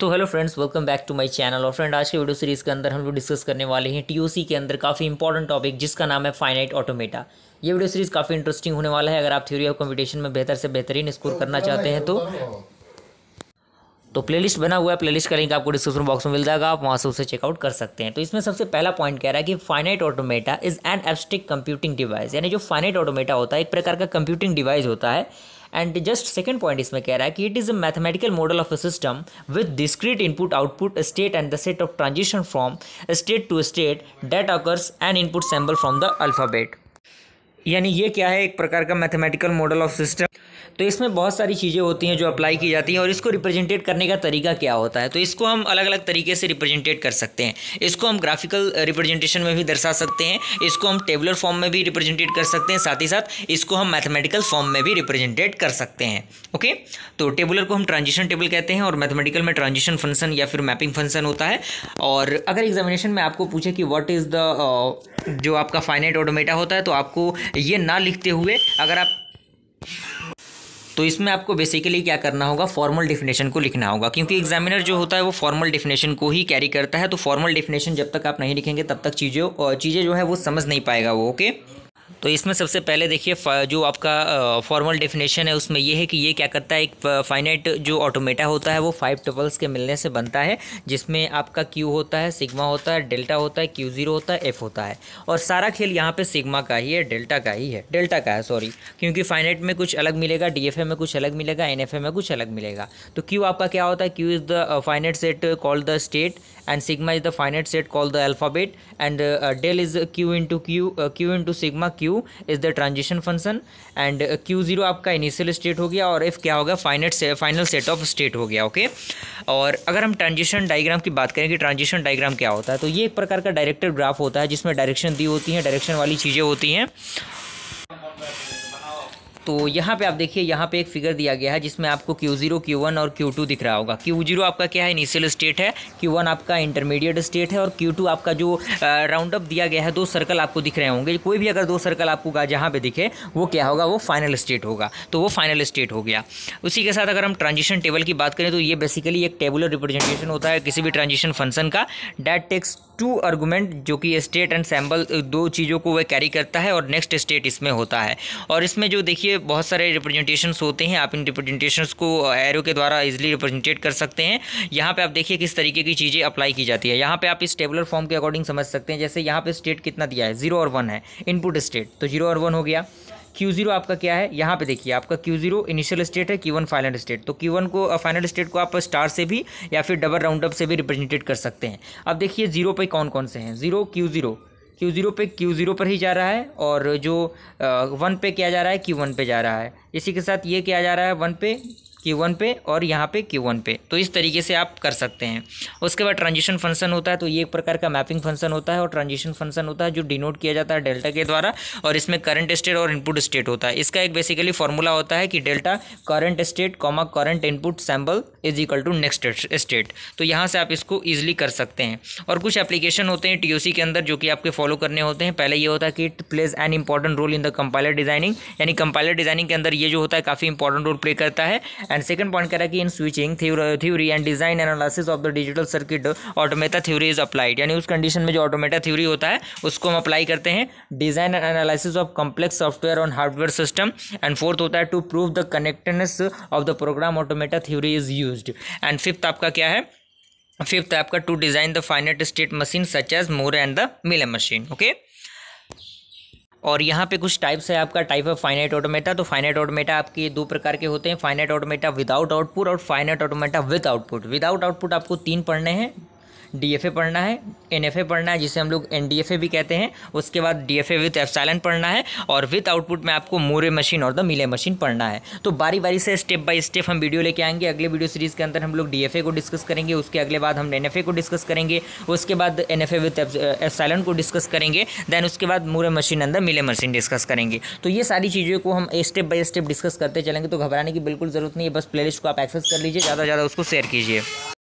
तो hello friends welcome back to my channel और friend आज के वीडियो सीरीज़ के अंदर हम लोग डिस्कस करने वाले हैं टीओसी के अंदर काफ़ी इंपॉर्टेंट टॉपिक जिसका नाम है फाइनाइट ऑटोमेटा ये वीडियो सीरीज़ काफ़ी इंटरेस्टिंग होने वाला है अगर आप थ्योरी ऑफ कंपटीशन में बेहतर से बेहतरीन स्कोर तो करना चाहते हैं तो तो प्लेलिस्ट बना हुआ है प्लेलिस्ट का लिंक आपको डिस्क्रिप्शन बॉक्स में मिल जाएगा आप वहाँ से उसे चेकआउट कर सकते हैं तो इसमें सबसे पहला पॉइंट कह रहा है कि finite automata is an abstract computing device यानी जो फाइनाइट ऑटोमेटा होता है एक प्रकार का कंप्यूटिंग डिवाइस होता है एंड जस्ट सेकेंड पॉइंट इसमें कह रहा है कि it is a mathematical model of a system with discrete input output state and the set of transition from state to state that occurs and input symbol from the alphabet यानी ये क्या है एक प्रकार का मैथमेटिकल मॉडल ऑफ सिस्टम तो इसमें बहुत सारी चीज़ें होती हैं जो अप्लाई की जाती हैं और इसको रिप्रेजेंटेट करने का तरीका क्या होता है तो इसको हम अलग अलग तरीके से रिप्रेजेंटेट कर सकते हैं इसको हम ग्राफिकल रिप्रेजेंटेशन में भी दर्शा सकते हैं इसको हम टेबुलर फॉर्म में भी रिप्रेजेंटेट कर सकते हैं साथ ही साथ इसको हम मैथमेटिकल फॉर्म में भी रिप्रेजेंटेट कर सकते हैं ओके तो टेबुलर को हम ट्रांजिशन टेबल कहते हैं और मैथमेटिकल में ट्रांजिशन फंक्शन या फिर मैपिंग फंक्शन होता है और अगर एग्जामिनेशन में आपको पूछे कि वट इज़ द जो आपका फाइनेट ऑटोमेटा होता है तो आपको ये ना लिखते हुए अगर आप तो इसमें आपको बेसिकली क्या करना होगा फॉर्मल डिफिनेशन को लिखना होगा क्योंकि एग्जामिनर जो होता है वो फॉर्मल डिफिनेशन को ही कैरी करता है तो फॉर्मल डिफिनेशन जब तक आप नहीं लिखेंगे तब तक चीज़ों चीज़ें जो है वो समझ नहीं पाएगा वो ओके okay? तो इसमें सबसे पहले देखिए जो आपका फॉर्मल डेफिनेशन है उसमें यह है कि ये क्या करता है एक फाइनाइट जो ऑटोमेटा होता है वो फाइव टपल्स के मिलने से बनता है जिसमें आपका क्यू होता है सिग्मा होता है डेल्टा होता है क्यू ज़ीरो होता है एफ होता है और सारा खेल यहाँ पर सिग्मा का ही है डेल्टा का ही है डेल्टा का है सॉरी क्योंकि फाइनाइट में कुछ अलग मिलेगा डी में कुछ अलग मिलेगा एन में कुछ अलग मिलेगा तो क्यू आपका क्या होता है Q is the finite set call the state and sigma is the finite set called the alphabet and uh, uh del is uh, q into q uh, q into sigma q is the transition function and uh, q zero आपका initial state हो गया और if क्या होगा फाइनेट से final set of state हो गया okay okay? और अगर हम ट्रांजिशन डायग्राम की बात करें कि ट्रांजिशन डायग्राम क्या होता है तो ये एक प्रकार का डायरेक्टेड ग्राफ होता है जिसमें डायरेक्शन दी होती है डायरेक्शन वाली चीज़ें होती हैं तो यहाँ पे आप देखिए यहाँ पे एक फिगर दिया गया है जिसमें आपको क्यू जीरो क्यू वन और क्यू टू दिख रहा होगा क्यू जीरो आपका क्या है इनिशियल स्टेट है क्यू वन आपका इंटरमीडिएट स्टेट है और क्यू टू आपका जो राउंड अप दिया गया है दो सर्कल आपको दिख रहे होंगे कोई भी अगर दो सर्कल आपको जहाँ पे दिखे वो क्या होगा वो फाइनल स्टेट होगा तो वो फाइनल स्टेट हो गया उसी के साथ अगर हम ट्रांजिशन टेबल की बात करें तो ये बेसिकली एक टेबुलर रिप्रेजेंटेशन होता है किसी भी ट्रांजिशन फंक्शन का डैट टेक्स टू आर्गूमेंट जो कि स्टेट एंड सैम्बल दो चीज़ों को वह कैरी करता है और नेक्स्ट स्टेट इसमें होता है और इसमें जो देखिए बहुत सारे रिप्रेजेंटेशंस होते हैं आप इन रिप्रेजेंटेशंस को एरो के द्वारा इजिली रिप्रेजेंटेट कर सकते हैं यहाँ पे आप देखिए किस तरीके की चीज़ें अप्लाई की जाती है यहाँ पे आप इस टेबलर फॉर्म के अकॉर्डिंग समझ सकते हैं जैसे यहाँ पे स्टेट कितना दिया है जीरो और वन है इनपुट स्टेट तो जीरो और वन हो गया क्यू जीरो आपका क्या है यहाँ पे देखिए आपका क्यू जीरो इनिशियल स्टेट है क्यू वन फाइनल स्टेट तो क्यू वन को फाइनल स्टेट को आप स्टार से भी या फिर डबल राउंड अप से भी रिप्रेजेंटेट कर सकते हैं अब देखिए जीरो पे कौन कौन से हैं zero Q zero Q zero पे क्यू ज़ीरो पर ही जा रहा है और जो वन पे किया जा रहा है क्यू वन पे जा रहा है इसी के साथ ये किया जा रहा है वन पे वन पे और यहाँ पे वन पे तो इस तरीके से आप कर सकते हैं उसके बाद ट्रांजिशन फंक्शन होता है तो ये एक प्रकार का मैपिंग फंक्शन होता है और ट्रांजिशन फंक्शन होता है जो डिनोट किया जाता है डेल्टा के द्वारा और इसमें करंट स्टेट और इनपुट स्टेट होता है इसका एक बेसिकली फॉर्मूला होता है कि delta current state comma current input symbol is equal to next state तो यहाँ से आप इसको ईजिली कर सकते हैं और कुछ एप्लीकेशन होते हैं टी के अंदर जो कि आपके फॉलो करने होते हैं पहले ये होता है कि it plays an important role in the compiler designing यानी कंपाइलर डिजाइनिंग के अंदर ये जो होता है काफ़ी इंपॉर्टेंट रोल प्ले करता है एंड सेकंड पॉइंट कह रहा है कि in switching theory and design analysis of the digital circuit automata theory is applied यानी उस कंडीशन में जो ऑटोमेटा थ्योरी होता है उसको हम अप्लाई करते हैं design and analysis of complex software on hardware system and fourth होता है to prove the connectedness of the program automata theory is use and fifth आपका क्या है फिफ्थ आपका to design the finite state machine such as Moore and the Mealy machine okay और यहाँ पे कुछ टाइप्स है आपका टाइप ऑफ फाइनाइट ऑटोमेटा तो फाइनाइट ऑटोमेटा आपके दो प्रकार के होते हैं फाइनाइट ऑटोमेटा विदाउट आउटपुट और finite automata with output without output आपको तीन पढ़ने हैं ए पढ़ना है ए पढ़ना है जिसे हम लोग ए भी कहते हैं उसके बाद D F A with epsilon पढ़ना है और विथ आउटपुट में आपको मोरे मशीन और द मिले मशीन पढ़ना है तो बारी बारी से स्टेप बाय स्टेप हम वीडियो लेके आएंगे अगले वीडियो सीरीज़ के अंदर हम लोग ए को डिस्कस करेंगे उसके अगले बाद हम ए को डिस्कस करेंगे उसके बाद N F A with epsilon को डिस्कस करेंगे देन उसके बाद मोरे मशीन अंदर मिले मशीन डिस्कस करेंगे तो ये सारी चीज़ों को हम स्टेप बाय स्टेप डिस्कस करते चलेंगे तो घबराने की बिल्कुल ज़रूरत नहीं है बस लिस्ट को आप एक्सेस कर लीजिए ज़्यादा से ज़्यादा उसको शेयर कीजिए